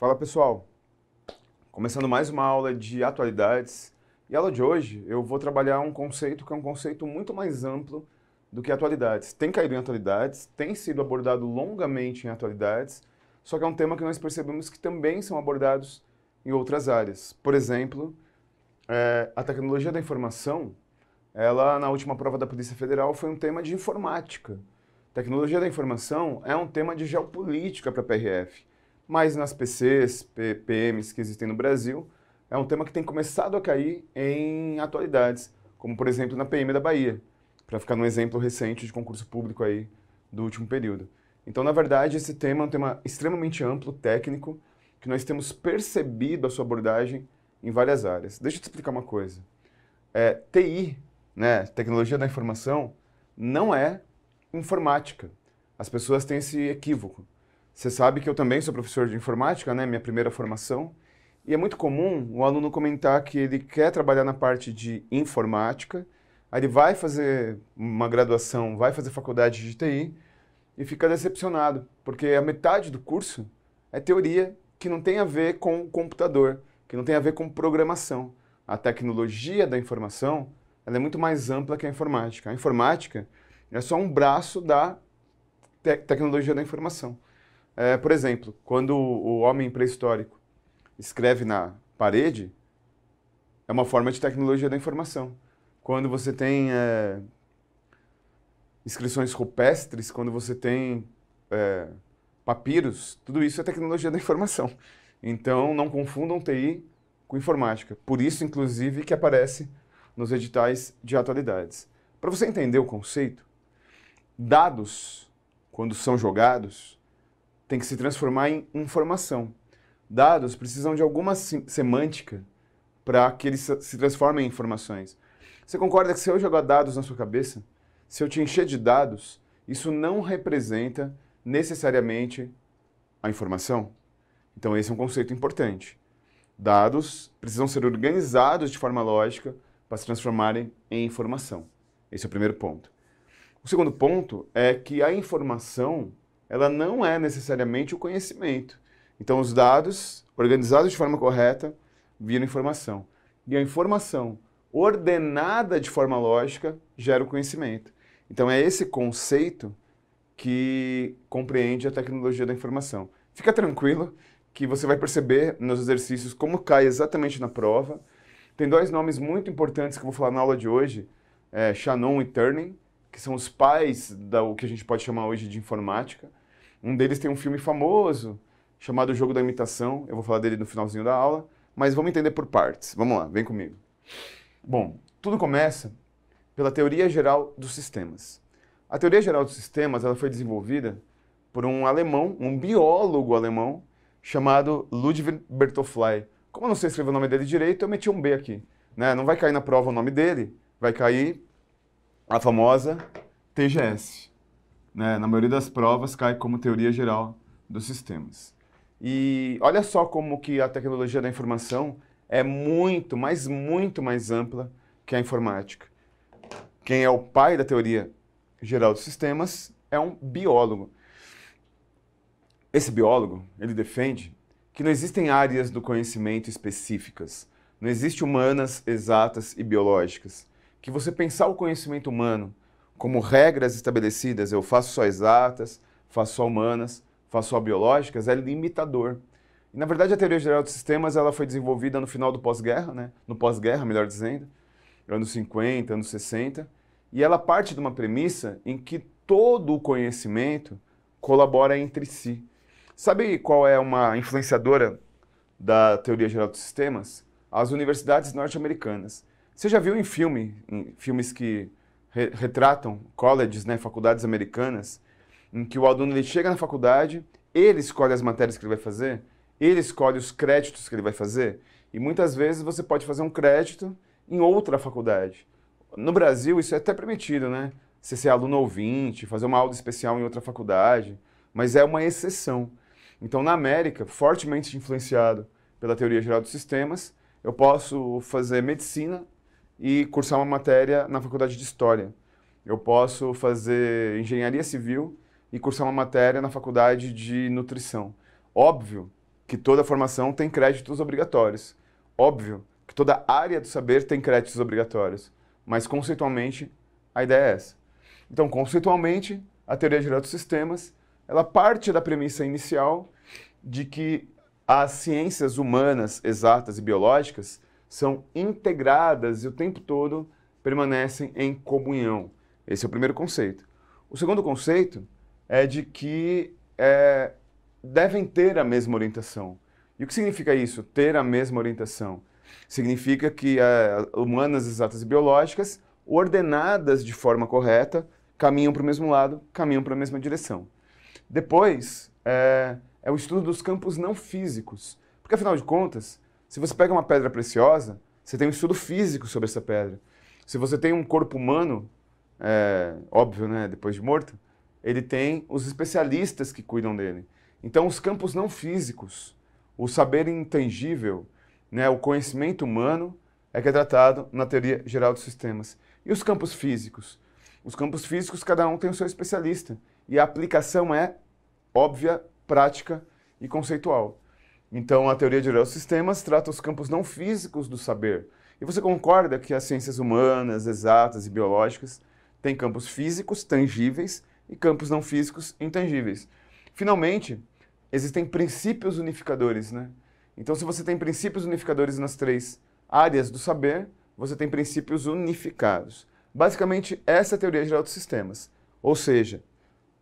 Fala pessoal, começando mais uma aula de atualidades. E a aula de hoje eu vou trabalhar um conceito que é um conceito muito mais amplo do que atualidades. Tem caído em atualidades, tem sido abordado longamente em atualidades, só que é um tema que nós percebemos que também são abordados em outras áreas. Por exemplo, é, a tecnologia da informação, ela na última prova da Polícia Federal foi um tema de informática. Tecnologia da informação é um tema de geopolítica para a PRF mas nas PCs, PMs que existem no Brasil, é um tema que tem começado a cair em atualidades, como por exemplo na PM da Bahia, para ficar num exemplo recente de concurso público aí do último período. Então, na verdade, esse tema é um tema extremamente amplo, técnico, que nós temos percebido a sua abordagem em várias áreas. Deixa eu te explicar uma coisa. É, TI, né, tecnologia da informação, não é informática. As pessoas têm esse equívoco. Você sabe que eu também sou professor de informática, né? Minha primeira formação. E é muito comum o aluno comentar que ele quer trabalhar na parte de informática, aí ele vai fazer uma graduação, vai fazer faculdade de TI e fica decepcionado, porque a metade do curso é teoria que não tem a ver com computador, que não tem a ver com programação. A tecnologia da informação ela é muito mais ampla que a informática. A informática é só um braço da te tecnologia da informação. É, por exemplo, quando o homem pré-histórico escreve na parede, é uma forma de tecnologia da informação. Quando você tem é, inscrições rupestres, quando você tem é, papiros, tudo isso é tecnologia da informação. Então, não confundam TI com informática. Por isso, inclusive, que aparece nos editais de atualidades. Para você entender o conceito, dados, quando são jogados, tem que se transformar em informação. Dados precisam de alguma semântica para que eles se transformem em informações. Você concorda que se eu jogar dados na sua cabeça, se eu te encher de dados, isso não representa necessariamente a informação? Então, esse é um conceito importante. Dados precisam ser organizados de forma lógica para se transformarem em informação. Esse é o primeiro ponto. O segundo ponto é que a informação ela não é necessariamente o conhecimento. Então, os dados, organizados de forma correta, viram informação. E a informação ordenada de forma lógica gera o conhecimento. Então, é esse conceito que compreende a tecnologia da informação. Fica tranquilo que você vai perceber nos exercícios como cai exatamente na prova. Tem dois nomes muito importantes que eu vou falar na aula de hoje, é, Shannon e Turning, que são os pais do que a gente pode chamar hoje de informática. Um deles tem um filme famoso chamado Jogo da Imitação. Eu vou falar dele no finalzinho da aula, mas vamos entender por partes. Vamos lá, vem comigo. Bom, tudo começa pela teoria geral dos sistemas. A teoria geral dos sistemas ela foi desenvolvida por um alemão, um biólogo alemão, chamado Ludwig Bertoflai. Como eu não sei escrever o nome dele direito, eu meti um B aqui. Né? Não vai cair na prova o nome dele, vai cair a famosa TGS né, na maioria das provas, cai como teoria geral dos sistemas. E olha só como que a tecnologia da informação é muito, mas muito mais ampla que a informática. Quem é o pai da teoria geral dos sistemas é um biólogo. Esse biólogo, ele defende que não existem áreas do conhecimento específicas, não existe humanas exatas e biológicas, que você pensar o conhecimento humano como regras estabelecidas, eu faço só exatas, faço só humanas, faço só biológicas, é limitador. E, na verdade, a teoria geral dos sistemas ela foi desenvolvida no final do pós-guerra, né? no pós-guerra, melhor dizendo, anos 50, anos 60, e ela parte de uma premissa em que todo o conhecimento colabora entre si. Sabe qual é uma influenciadora da teoria geral dos sistemas? As universidades norte-americanas. Você já viu em filme, em filmes que re, retratam colleges, né, faculdades americanas, em que o aluno ele chega na faculdade, ele escolhe as matérias que ele vai fazer, ele escolhe os créditos que ele vai fazer, e muitas vezes você pode fazer um crédito em outra faculdade. No Brasil, isso é até permitido, né? Você ser aluno ouvinte, fazer uma aula especial em outra faculdade, mas é uma exceção. Então, na América, fortemente influenciado pela teoria geral dos sistemas, eu posso fazer medicina e cursar uma matéria na faculdade de História. Eu posso fazer engenharia civil e cursar uma matéria na faculdade de nutrição. Óbvio que toda formação tem créditos obrigatórios. Óbvio que toda área do saber tem créditos obrigatórios. Mas conceitualmente, a ideia é essa. Então, conceitualmente, a teoria geral dos sistemas, ela parte da premissa inicial de que as ciências humanas, exatas e biológicas são integradas e o tempo todo permanecem em comunhão. Esse é o primeiro conceito. O segundo conceito é de que é, devem ter a mesma orientação. E o que significa isso? Ter a mesma orientação. Significa que é, humanas, exatas e biológicas, ordenadas de forma correta, caminham para o mesmo lado, caminham para a mesma direção. Depois, é, é o estudo dos campos não físicos. Porque, afinal de contas, se você pega uma pedra preciosa, você tem um estudo físico sobre essa pedra. Se você tem um corpo humano, é, óbvio, né, depois de morto, ele tem os especialistas que cuidam dele. Então, os campos não físicos, o saber intangível, né, o conhecimento humano, é que é tratado na teoria geral dos sistemas. E os campos físicos? Os campos físicos, cada um tem o seu especialista. E a aplicação é óbvia, prática e conceitual. Então, a teoria geral dos sistemas trata os campos não físicos do saber. E você concorda que as ciências humanas, exatas e biológicas têm campos físicos tangíveis e campos não físicos intangíveis. Finalmente, existem princípios unificadores, né? Então, se você tem princípios unificadores nas três áreas do saber, você tem princípios unificados. Basicamente, essa é a teoria geral dos sistemas. Ou seja,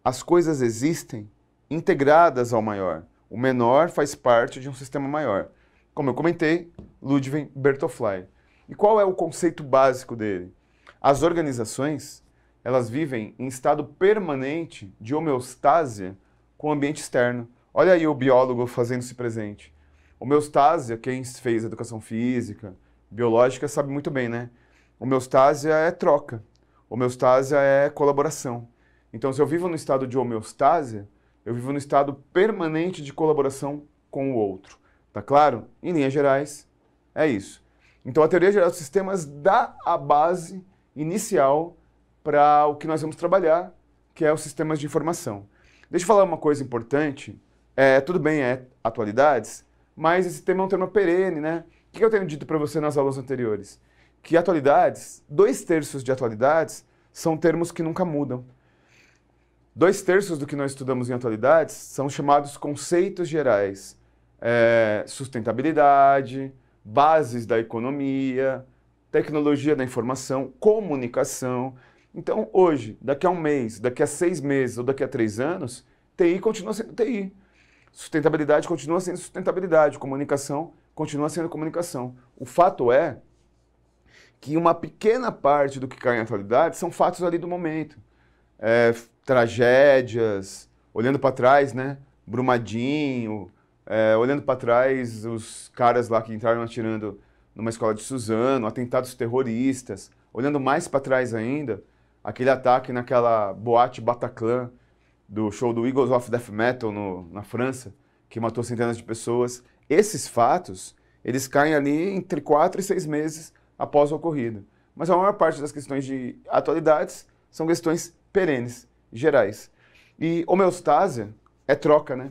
as coisas existem integradas ao maior. O menor faz parte de um sistema maior. Como eu comentei, Ludwig Bertolfli. E qual é o conceito básico dele? As organizações, elas vivem em estado permanente de homeostase com o ambiente externo. Olha aí o biólogo fazendo-se presente. Homeostase, quem fez educação física, biológica, sabe muito bem, né? Homeostase é troca. Homeostase é colaboração. Então, se eu vivo no estado de homeostase eu vivo no estado permanente de colaboração com o outro. Tá claro? Em linhas gerais, é isso. Então a teoria geral dos sistemas dá a base inicial para o que nós vamos trabalhar, que é os sistemas de informação. Deixa eu falar uma coisa importante. É, tudo bem, é atualidades, mas esse tema é um tema perene, né? O que eu tenho dito para você nas aulas anteriores? Que atualidades, dois terços de atualidades, são termos que nunca mudam. Dois terços do que nós estudamos em atualidades são chamados conceitos gerais. É, sustentabilidade, bases da economia, tecnologia da informação, comunicação. Então, hoje, daqui a um mês, daqui a seis meses ou daqui a três anos, TI continua sendo TI. Sustentabilidade continua sendo sustentabilidade, comunicação continua sendo comunicação. O fato é que uma pequena parte do que cai em atualidade são fatos ali do momento é, tragédias, olhando para trás, né? Brumadinho, é, olhando para trás os caras lá que entraram atirando numa escola de Suzano, atentados terroristas, olhando mais para trás ainda, aquele ataque naquela boate Bataclan do show do Eagles of Death Metal no, na França, que matou centenas de pessoas. Esses fatos, eles caem ali entre quatro e seis meses após o ocorrido. Mas a maior parte das questões de atualidades são questões perenes, gerais. E homeostase é troca, né?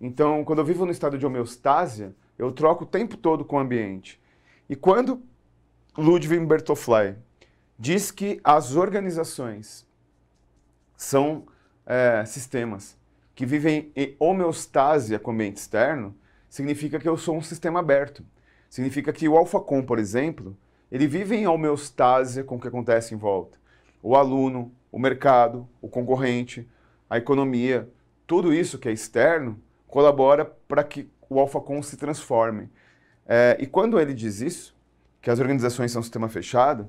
Então, quando eu vivo no estado de homeostase, eu troco o tempo todo com o ambiente. E quando Ludwig Bertofly diz que as organizações são é, sistemas que vivem em homeostasia com o ambiente externo, significa que eu sou um sistema aberto. Significa que o AlphaCom, por exemplo, ele vive em homeostase com o que acontece em volta. O aluno, o mercado, o concorrente, a economia, tudo isso que é externo colabora para que o AlphaCon se transforme. É, e quando ele diz isso, que as organizações são um sistema fechado,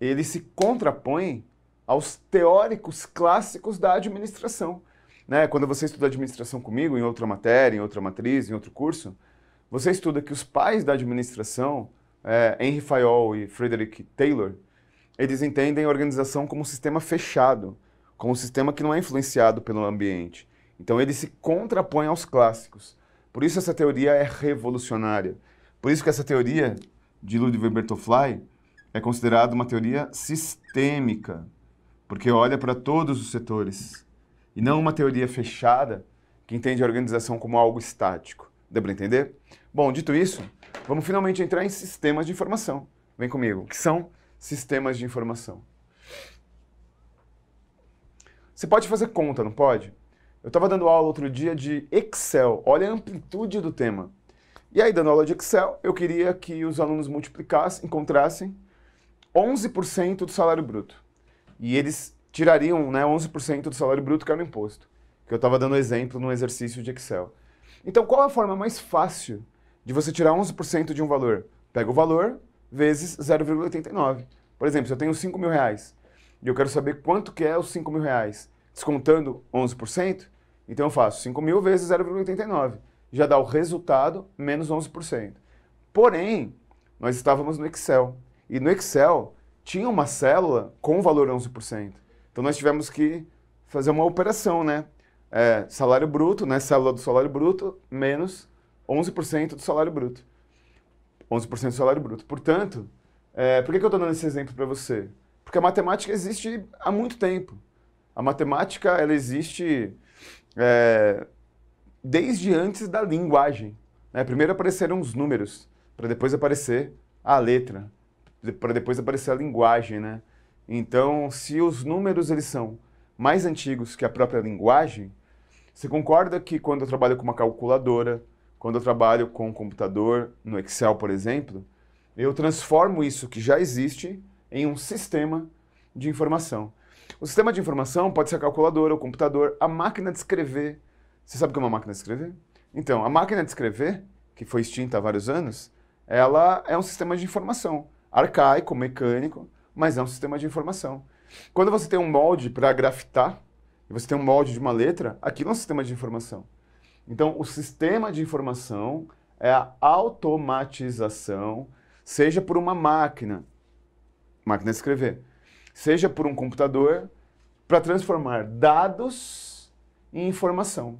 ele se contrapõe aos teóricos clássicos da administração. Né? Quando você estuda administração comigo, em outra matéria, em outra matriz, em outro curso, você estuda que os pais da administração, é, Henry Fayol e Frederick Taylor, eles entendem a organização como um sistema fechado, como um sistema que não é influenciado pelo ambiente. Então ele se contrapõe aos clássicos. Por isso essa teoria é revolucionária. Por isso que essa teoria de Ludwig Bertolfli é considerada uma teoria sistêmica, porque olha para todos os setores, e não uma teoria fechada que entende a organização como algo estático. Deu para entender? Bom, dito isso, vamos finalmente entrar em sistemas de informação. Vem comigo, que são sistemas de informação. Você pode fazer conta, não pode? Eu estava dando aula outro dia de Excel. Olha a amplitude do tema. E aí, dando aula de Excel, eu queria que os alunos multiplicassem, encontrassem 11% do salário bruto. E eles tirariam né, 11% do salário bruto, que era o imposto. Que eu estava dando exemplo num exercício de Excel. Então, qual a forma mais fácil de você tirar 11% de um valor? Pega o valor, vezes 0,89. Por exemplo, se eu tenho 5 mil reais e eu quero saber quanto que é os 5 mil reais, descontando 11%, então eu faço 5 mil vezes 0,89. Já dá o resultado menos 11%. Porém, nós estávamos no Excel. E no Excel tinha uma célula com o valor 11%. Então nós tivemos que fazer uma operação, né? É, salário bruto, né? Célula do salário bruto, menos 11% do salário bruto. 11% do salário bruto. Portanto, é, por que, que eu estou dando esse exemplo para você? Porque a matemática existe há muito tempo. A matemática ela existe é, desde antes da linguagem. Né? Primeiro apareceram os números, para depois aparecer a letra, para depois aparecer a linguagem. Né? Então, se os números eles são mais antigos que a própria linguagem, você concorda que quando eu trabalho com uma calculadora, quando eu trabalho com computador, no Excel, por exemplo, eu transformo isso que já existe em um sistema de informação. O sistema de informação pode ser a calculadora, o computador, a máquina de escrever. Você sabe o que é uma máquina de escrever? Então, a máquina de escrever, que foi extinta há vários anos, ela é um sistema de informação, arcaico, mecânico, mas é um sistema de informação. Quando você tem um molde para grafitar, e você tem um molde de uma letra, aquilo é um sistema de informação. Então, o sistema de informação é a automatização, seja por uma máquina, máquina de escrever, seja por um computador, para transformar dados em informação.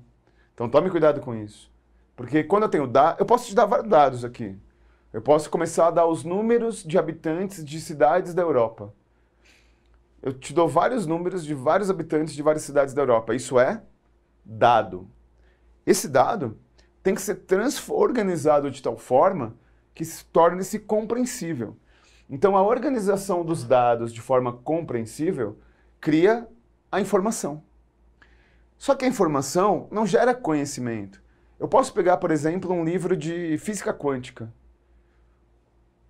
Então, tome cuidado com isso. Porque quando eu tenho dados, eu posso te dar vários dados aqui. Eu posso começar a dar os números de habitantes de cidades da Europa. Eu te dou vários números de vários habitantes de várias cidades da Europa. Isso é dado. Esse dado tem que ser organizado de tal forma que se torne-se compreensível. Então, a organização dos dados de forma compreensível cria a informação. Só que a informação não gera conhecimento. Eu posso pegar, por exemplo, um livro de física quântica.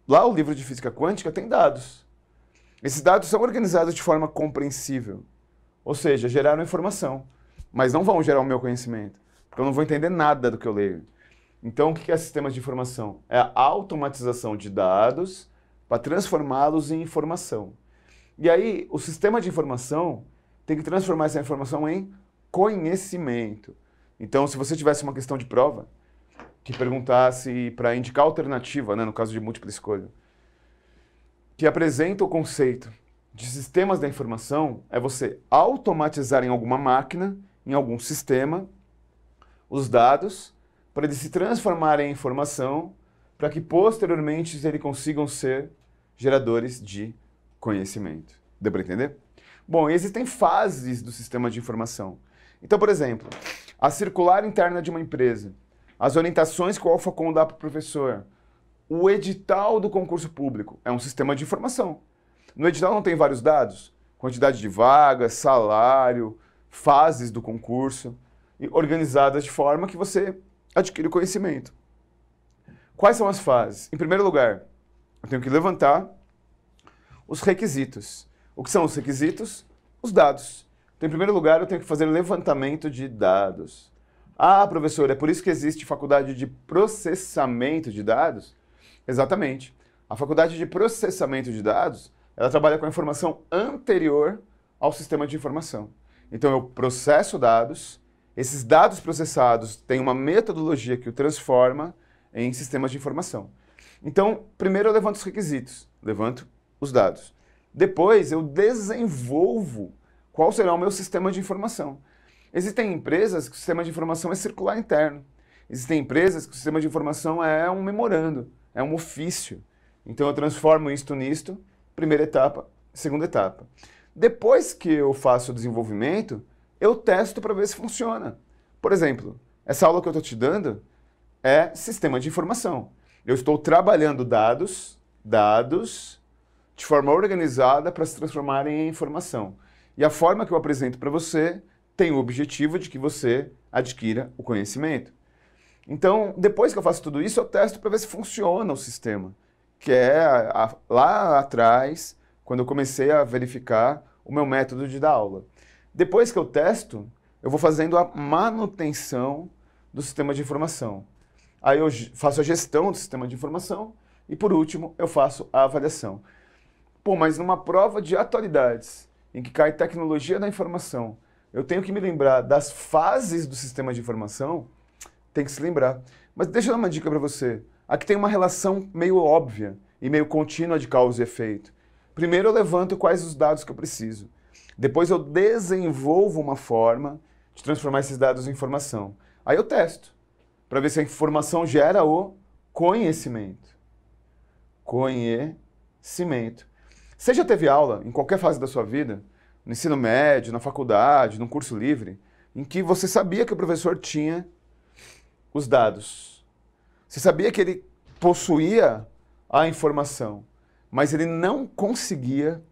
Lá, o livro de física quântica tem dados. Esses dados são organizados de forma compreensível, ou seja, geraram informação, mas não vão gerar o meu conhecimento porque eu não vou entender nada do que eu leio. Então, o que é sistemas de informação? É a automatização de dados para transformá-los em informação. E aí, o sistema de informação tem que transformar essa informação em conhecimento. Então, se você tivesse uma questão de prova que perguntasse para indicar alternativa, né, no caso de múltipla escolha, que apresenta o conceito de sistemas da informação, é você automatizar em alguma máquina, em algum sistema, os dados para eles se transformarem em informação para que posteriormente eles consigam ser geradores de conhecimento. Deu para entender? Bom, existem fases do sistema de informação. Então, por exemplo, a circular interna de uma empresa, as orientações que o AlphaCon dá para o professor, o edital do concurso público é um sistema de informação. No edital não tem vários dados? Quantidade de vagas, salário, fases do concurso organizadas de forma que você adquire o conhecimento. Quais são as fases? Em primeiro lugar, eu tenho que levantar os requisitos. O que são os requisitos? Os dados. Então, em primeiro lugar, eu tenho que fazer levantamento de dados. Ah, professor, é por isso que existe faculdade de processamento de dados? Exatamente. A faculdade de processamento de dados, ela trabalha com a informação anterior ao sistema de informação. Então, eu processo dados, esses dados processados têm uma metodologia que o transforma em sistemas de informação. Então, primeiro eu levanto os requisitos, levanto os dados. Depois eu desenvolvo qual será o meu sistema de informação. Existem empresas que o sistema de informação é circular interno. Existem empresas que o sistema de informação é um memorando, é um ofício. Então eu transformo isto nisto, primeira etapa, segunda etapa. Depois que eu faço o desenvolvimento, eu testo para ver se funciona. Por exemplo, essa aula que eu estou te dando é sistema de informação. Eu estou trabalhando dados, dados, de forma organizada para se transformarem em informação. E a forma que eu apresento para você tem o objetivo de que você adquira o conhecimento. Então, depois que eu faço tudo isso, eu testo para ver se funciona o sistema, que é a, a, lá atrás, quando eu comecei a verificar o meu método de dar aula. Depois que eu testo, eu vou fazendo a manutenção do sistema de informação. Aí eu faço a gestão do sistema de informação e, por último, eu faço a avaliação. Pô, mas numa prova de atualidades, em que cai tecnologia da informação, eu tenho que me lembrar das fases do sistema de informação, tem que se lembrar. Mas deixa eu dar uma dica para você. Aqui tem uma relação meio óbvia e meio contínua de causa e efeito. Primeiro eu levanto quais os dados que eu preciso. Depois eu desenvolvo uma forma de transformar esses dados em informação. Aí eu testo para ver se a informação gera o conhecimento. Conhecimento. Você já teve aula em qualquer fase da sua vida, no ensino médio, na faculdade, no curso livre, em que você sabia que o professor tinha os dados. Você sabia que ele possuía a informação, mas ele não conseguia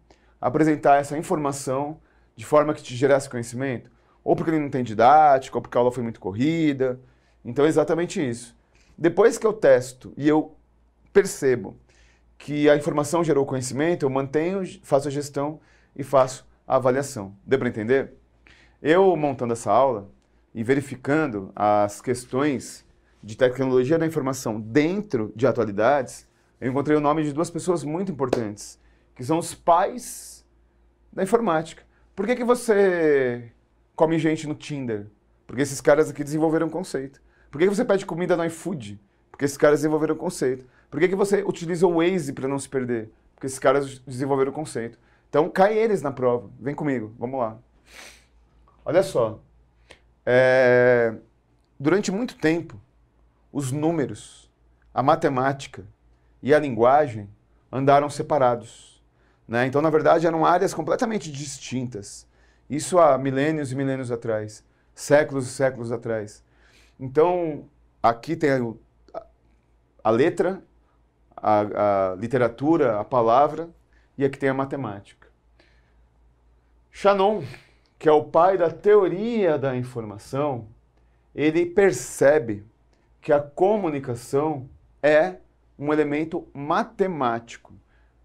apresentar essa informação de forma que te gerasse conhecimento. Ou porque ele não tem didática, ou porque a aula foi muito corrida. Então é exatamente isso. Depois que eu testo e eu percebo que a informação gerou conhecimento, eu mantenho, faço a gestão e faço a avaliação. Deu para entender? Eu montando essa aula e verificando as questões de tecnologia da informação dentro de atualidades, eu encontrei o nome de duas pessoas muito importantes, que são os pais da informática. Por que, que você come gente no Tinder? Porque esses caras aqui desenvolveram um conceito. Por que, que você pede comida no iFood? Porque esses caras desenvolveram um conceito. Por que, que você utiliza o Waze para não se perder? Porque esses caras desenvolveram o conceito. Então, cai eles na prova. Vem comigo, vamos lá. Olha só. É... Durante muito tempo, os números, a matemática e a linguagem andaram separados. Né? Então, na verdade, eram áreas completamente distintas. Isso há milênios e milênios atrás, séculos e séculos atrás. Então, aqui tem a, a letra, a, a, literatura, a palavra, e aqui tem a matemática. Shannon, que é o pai da teoria da informação, ele percebe que a comunicação é um elemento matemático.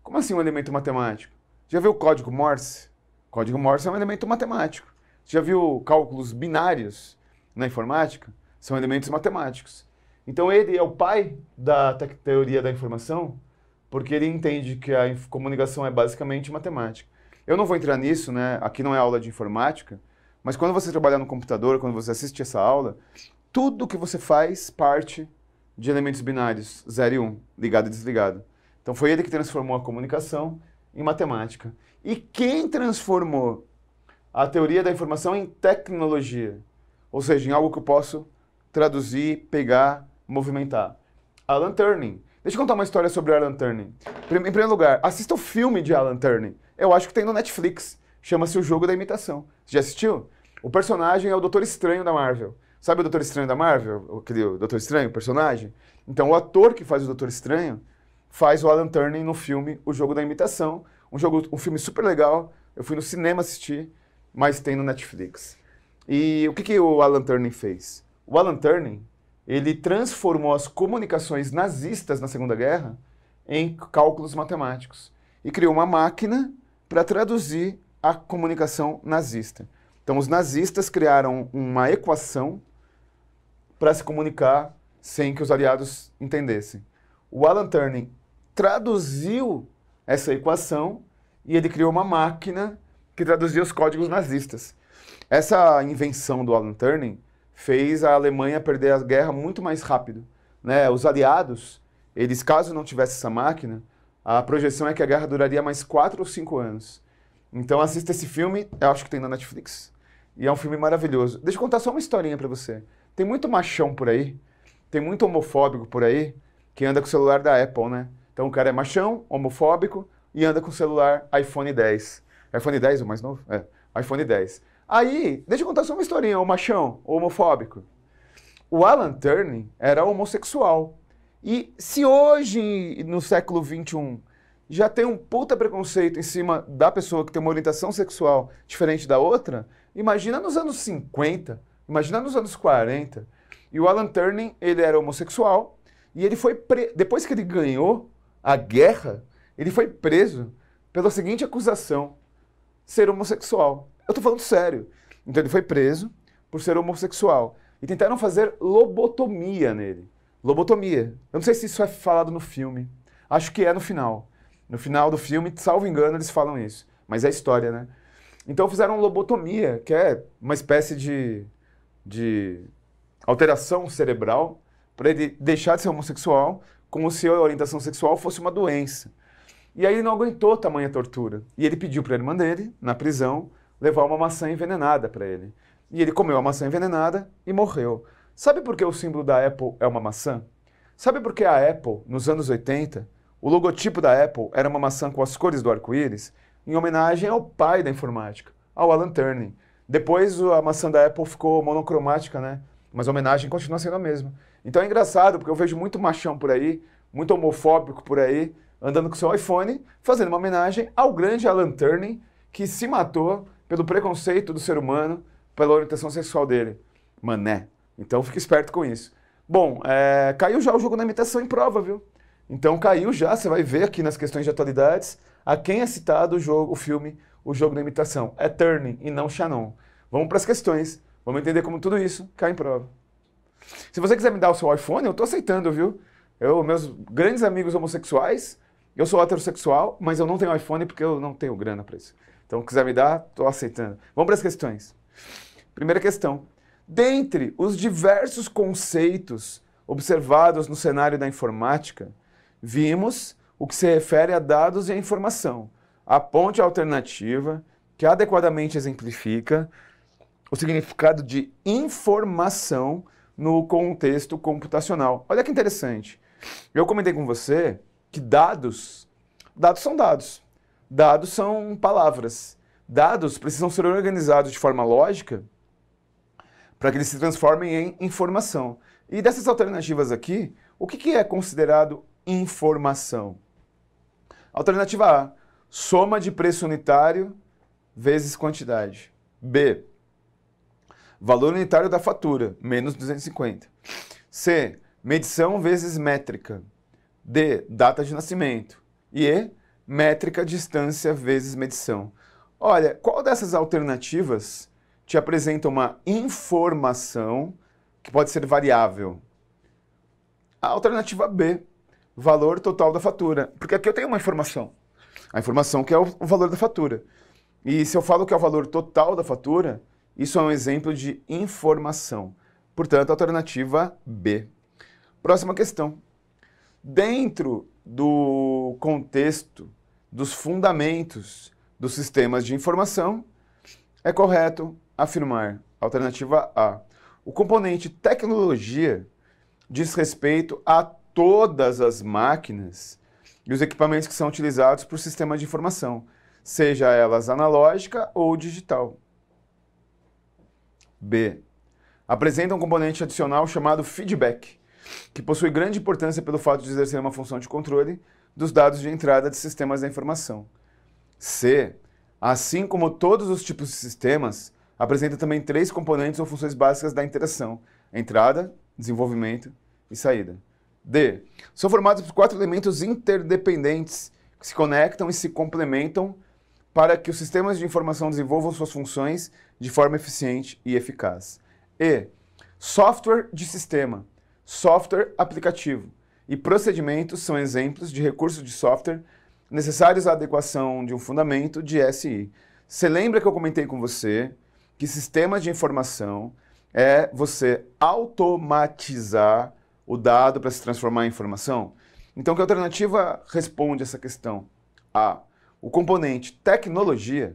Como assim um elemento matemático? Já viu o código Morse? Código Morse é um elemento matemático. Já viu cálculos binários na informática? São elementos matemáticos. Então ele é o pai da teoria da informação, porque ele entende que a comunicação é basicamente matemática. Eu não vou entrar nisso, né? Aqui não é aula de informática, mas quando você trabalhar no computador, quando você assiste essa aula, tudo que você faz parte de elementos binários, 0 e 1, um, ligado e desligado. Então foi ele que transformou a comunicação em matemática. E quem transformou a teoria da informação em tecnologia? Ou seja, em algo que eu posso traduzir, pegar, movimentar. Alan Turing. Deixa eu contar uma história sobre Alan Turing. Em primeiro lugar, assista o filme de Alan Turing. Eu acho que tem no Netflix. Chama-se O Jogo da Imitação. Você já assistiu? O personagem é o Doutor Estranho da Marvel. Sabe o Doutor Estranho da Marvel? Aquele Doutor Estranho, personagem? Então, o ator que faz o Doutor Estranho faz o Alan Turing no filme O Jogo da Imitação, um jogo, um filme super legal. Eu fui no cinema assistir, mas tem no Netflix. E o que, que o Alan Turing fez? O Alan Turing ele transformou as comunicações nazistas na Segunda Guerra em cálculos matemáticos e criou uma máquina para traduzir a comunicação nazista. Então, os nazistas criaram uma equação para se comunicar sem que os aliados entendessem. O Alan Turing traduziu essa equação e ele criou uma máquina que traduzia os códigos nazistas. Essa invenção do Alan Turing fez a Alemanha perder a guerra muito mais rápido. Né? Os aliados, eles caso não tivesse essa máquina, a projeção é que a guerra duraria mais quatro ou cinco anos. Então assista esse filme, eu acho que tem na Netflix, e é um filme maravilhoso. Deixa eu contar só uma historinha para você. Tem muito machão por aí, tem muito homofóbico por aí, que anda com o celular da Apple, né? Então o cara é machão, homofóbico e anda com celular iPhone 10. iPhone 10 é o mais novo? É, iPhone 10. Aí, deixa eu contar só uma historinha, o machão, o homofóbico. O Alan Turing era homossexual. E se hoje, no século XXI, já tem um puta preconceito em cima da pessoa que tem uma orientação sexual diferente da outra, imagina nos anos 50, imagina nos anos 40. E o Alan Turing, ele era homossexual, e ele foi, pre... depois que ele ganhou a guerra, ele foi preso pela seguinte acusação: ser homossexual. Eu tô falando sério. Então ele foi preso por ser homossexual. E tentaram fazer lobotomia nele. Lobotomia. Eu não sei se isso é falado no filme. Acho que é no final. No final do filme, salvo engano, eles falam isso. Mas é história, né? Então fizeram lobotomia, que é uma espécie de, de alteração cerebral para ele deixar de ser homossexual como se a orientação sexual fosse uma doença. E aí ele não aguentou tamanha tortura. E ele pediu para a irmã dele, na prisão, levar uma maçã envenenada para ele. E ele comeu a maçã envenenada e morreu. Sabe por que o símbolo da Apple é uma maçã? Sabe por que a Apple, nos anos 80, o logotipo da Apple era uma maçã com as cores do arco-íris, em homenagem ao pai da informática, ao Alan Turing. Depois a maçã da Apple ficou monocromática, né? Mas a homenagem continua sendo a mesma. Então é engraçado, porque eu vejo muito machão por aí, muito homofóbico por aí, andando com seu iPhone, fazendo uma homenagem ao grande Alan Turing, que se matou pelo preconceito do ser humano, pela orientação sexual dele. Mané. Então fique esperto com isso. Bom, é, caiu já o jogo da imitação em prova, viu? Então caiu já, você vai ver aqui nas questões de atualidades a quem é citado o jogo, o filme, o jogo da imitação. É Turning e não Shannon. Vamos para as questões, vamos entender como tudo isso cai em prova. Se você quiser me dar o seu iPhone, eu tô aceitando, viu? Eu, meus grandes amigos homossexuais, eu sou heterossexual, mas eu não tenho iPhone porque eu não tenho grana para isso. Então, quiser me dar, tô aceitando. Vamos para as questões. Primeira questão. Dentre os diversos conceitos observados no cenário da informática, vimos o que se refere a dados e a informação, a ponte alternativa que adequadamente exemplifica o significado de informação no contexto computacional. Olha que interessante. Eu comentei com você que dados, dados são dados. Dados são palavras. Dados precisam ser organizados de forma lógica para que eles se transformem em informação. E dessas alternativas aqui, o que, que é considerado informação? Alternativa A, soma de preço unitário vezes quantidade. B, valor unitário da fatura, menos 250. C, medição vezes métrica. D, data de nascimento. E E, métrica distância vezes medição. Olha, qual dessas alternativas te apresenta uma informação que pode ser variável? A alternativa B, valor total da fatura. Porque aqui eu tenho uma informação. A informação que é o valor da fatura. E se eu falo que é o valor total da fatura, isso é um exemplo de informação. Portanto, alternativa B. Próxima questão. Dentro do contexto dos fundamentos dos sistemas de informação, é correto afirmar, alternativa A, o componente tecnologia diz respeito a todas as máquinas e os equipamentos que são utilizados para o sistema de informação, seja elas analógica ou digital. B. Apresenta um componente adicional chamado feedback, que possui grande importância pelo fato de exercer uma função de controle dos dados de entrada de sistemas da informação. C. Assim como todos os tipos de sistemas, apresenta também três componentes ou funções básicas da interação: entrada, desenvolvimento e saída. D. São formados por quatro elementos interdependentes que se conectam e se complementam para que os sistemas de informação desenvolvam suas funções de forma eficiente e eficaz. E software de sistema, software aplicativo e procedimentos são exemplos de recursos de software necessários à adequação de um fundamento de SI. Você lembra que eu comentei com você que sistema de informação é você automatizar o dado para se transformar em informação? Então, que alternativa responde essa questão? A. O componente tecnologia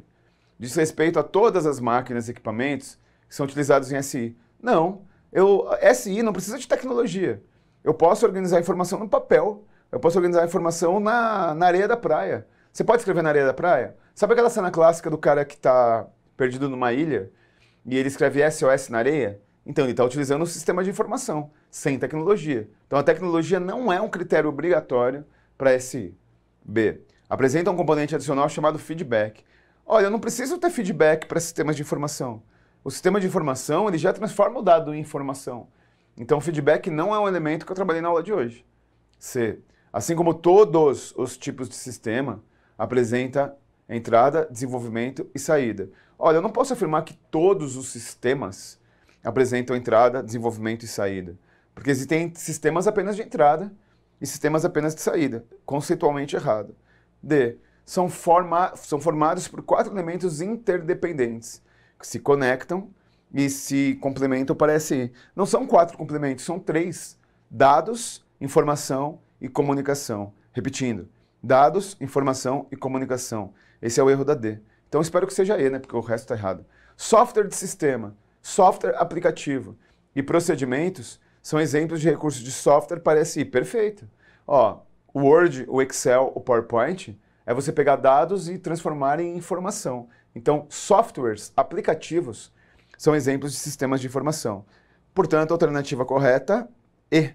diz respeito a todas as máquinas e equipamentos que são utilizados em SI. Não, eu, SI não precisa de tecnologia. Eu posso organizar informação no papel, eu posso organizar informação na, na areia da praia. Você pode escrever na areia da praia? Sabe aquela cena clássica do cara que está perdido numa ilha e ele escreve SOS na areia? Então, ele está utilizando um sistema de informação, sem tecnologia. Então, a tecnologia não é um critério obrigatório para SI. B. Apresenta um componente adicional chamado feedback. Olha, eu não preciso ter feedback para sistemas de informação. O sistema de informação ele já transforma o dado em informação. Então, o feedback não é um elemento que eu trabalhei na aula de hoje. C. Assim como todos os tipos de sistema, apresenta entrada, desenvolvimento e saída. Olha, eu não posso afirmar que todos os sistemas apresentam entrada, desenvolvimento e saída, porque existem sistemas apenas de entrada e sistemas apenas de saída, conceitualmente errado. D são, forma, são formados por quatro elementos interdependentes, que se conectam e se complementam parece Não são quatro complementos, são três: dados, informação e comunicação. Repetindo, dados, informação e comunicação. Esse é o erro da D. Então espero que seja E, né? Porque o resto está errado. Software de sistema, software aplicativo e procedimentos são exemplos de recursos de software parece Perfeito. Ó, o Word, o Excel, o PowerPoint é você pegar dados e transformar em informação. Então, softwares, aplicativos, são exemplos de sistemas de informação. Portanto, alternativa correta E.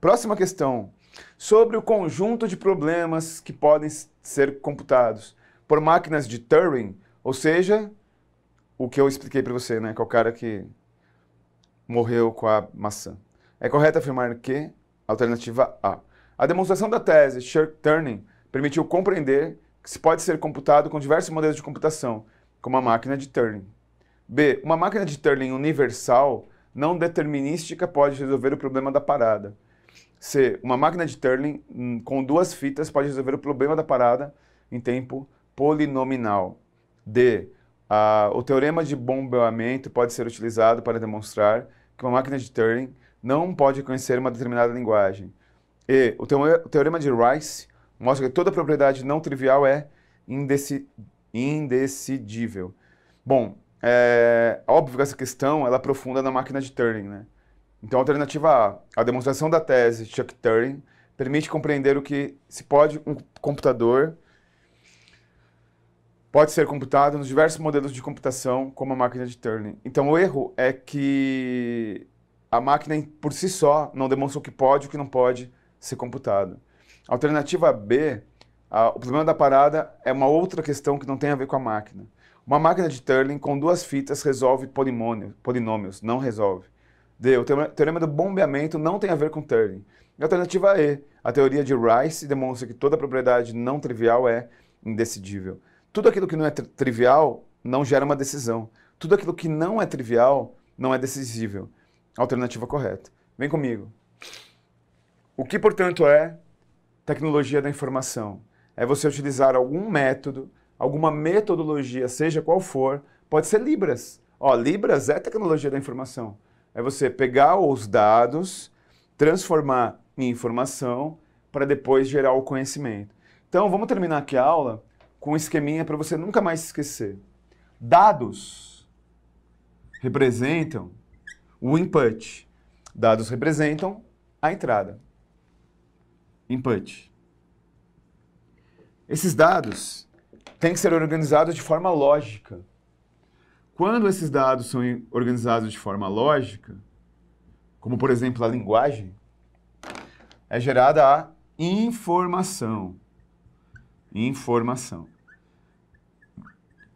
Próxima questão. Sobre o conjunto de problemas que podem ser computados por máquinas de Turing, ou seja, o que eu expliquei para você, né, que é o cara que morreu com a maçã. É correto afirmar que alternativa A. A demonstração da tese Shirk-Turing permitiu compreender que se pode ser computado com diversos modelos de computação, como a máquina de Turing. B. Uma máquina de Turing universal, não determinística, pode resolver o problema da parada. C. Uma máquina de Turing hum, com duas fitas pode resolver o problema da parada em tempo polinominal. D. A, o teorema de bombeamento pode ser utilizado para demonstrar que uma máquina de Turing não pode conhecer uma determinada linguagem. E o, teorema de Rice mostra que toda propriedade não trivial é indeci indecidível. Bom, é óbvio que essa questão ela aprofunda é na máquina de Turing, né? Então, alternativa A, a demonstração da tese de Chuck Turing permite compreender o que se pode um computador pode ser computado nos diversos modelos de computação, como a máquina de Turing. Então, o erro é que a máquina por si só não demonstra o que pode e o que não pode ser computado. Alternativa B, a, o problema da parada é uma outra questão que não tem a ver com a máquina. Uma máquina de Turing com duas fitas resolve polinômios, polinômios não resolve. D, o teorema do bombeamento não tem a ver com Turing. E alternativa E, a teoria de Rice demonstra que toda propriedade não trivial é indecidível. Tudo aquilo que não é tri trivial não gera uma decisão. Tudo aquilo que não é trivial não é decisível. Alternativa correta. Vem comigo. O que, portanto, é tecnologia da informação. É você utilizar algum método, alguma metodologia, seja qual for, pode ser Libras. Ó, Libras é tecnologia da informação. É você pegar os dados, transformar em informação para depois gerar o conhecimento. Então, vamos terminar aqui a aula com um esqueminha para você nunca mais esquecer. Dados representam o input. Dados representam a entrada input. Esses dados têm que ser organizados de forma lógica. Quando esses dados são organizados de forma lógica, como por exemplo a linguagem, é gerada a informação. Informação.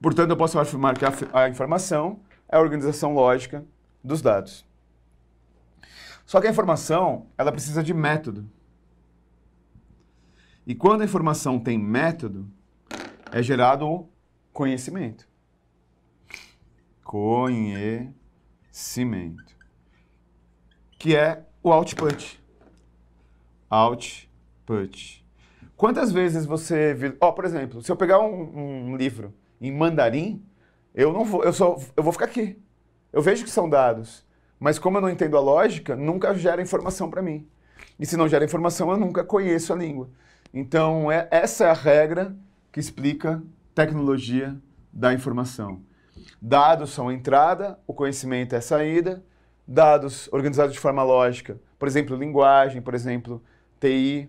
Portanto, eu posso afirmar que a, informação é a organização lógica dos dados. Só que a informação, ela precisa de método. E quando a informação tem método, é gerado o conhecimento. Conhecimento. Que é o output. Output. Quantas vezes você. Ó, oh, por exemplo, se eu pegar um, um, livro em mandarim, eu não vou. Eu, só, eu vou ficar aqui. Eu vejo que são dados. Mas como eu não entendo a lógica, nunca gera informação para mim. E se não gera informação, eu nunca conheço a língua. Então, é, essa é a regra que explica tecnologia da informação. Dados são a entrada, o conhecimento é a saída. Dados organizados de forma lógica, por exemplo, linguagem, por exemplo, TI,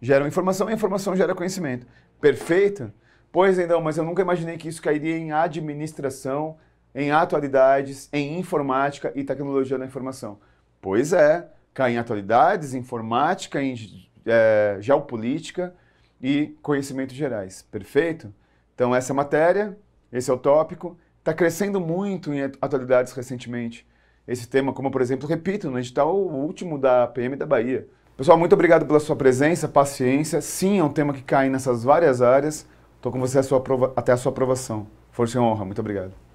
geram informação e informação gera conhecimento. Perfeito? Pois então, mas eu nunca imaginei que isso cairia em administração, em atualidades, em informática e tecnologia da informação. Pois é, cai em atualidades, informática, em é, geopolítica e conhecimentos gerais. Perfeito? Então, essa é matéria, esse é o tópico. Está crescendo muito em atualidades recentemente. Esse tema, como por exemplo, repito, no né, edital tá o último da PM da Bahia. Pessoal, muito obrigado pela sua presença, paciência. Sim, é um tema que cai nessas várias áreas. Estou com você a sua até a sua aprovação. Força e honra. Muito obrigado.